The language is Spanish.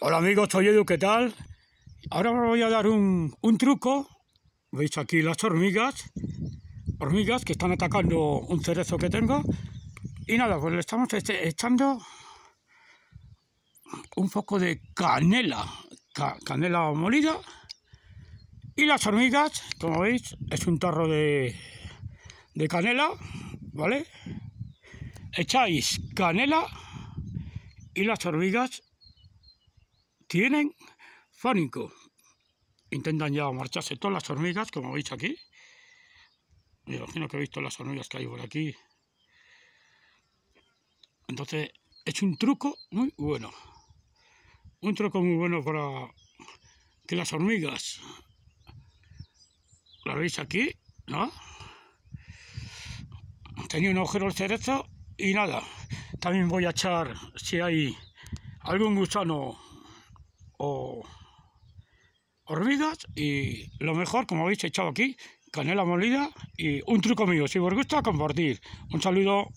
Hola amigos, soy Edu, ¿qué tal? Ahora os voy a dar un, truco. Veis aquí las hormigas, hormigas que están atacando un cerezo que tengo. Y nada, pues le estamos este, echando un poco de canela, canela molida. Y las hormigas, como veis, es un tarro de, de canela, ¿vale? Echáis canela y las hormigas tienen fánico. Intentan ya marcharse todas las hormigas, como veis aquí. imagino que he visto las hormigas que hay por aquí. Entonces, es un truco muy bueno. Un truco muy bueno para que las hormigas, la veis aquí, ¿no? Tenía un agujero el cerezo y nada. También voy a echar, si hay algún gusano o hormigas y lo mejor, como habéis echado aquí, canela molida y un truco mío. Si os gusta, compartir. Un saludo.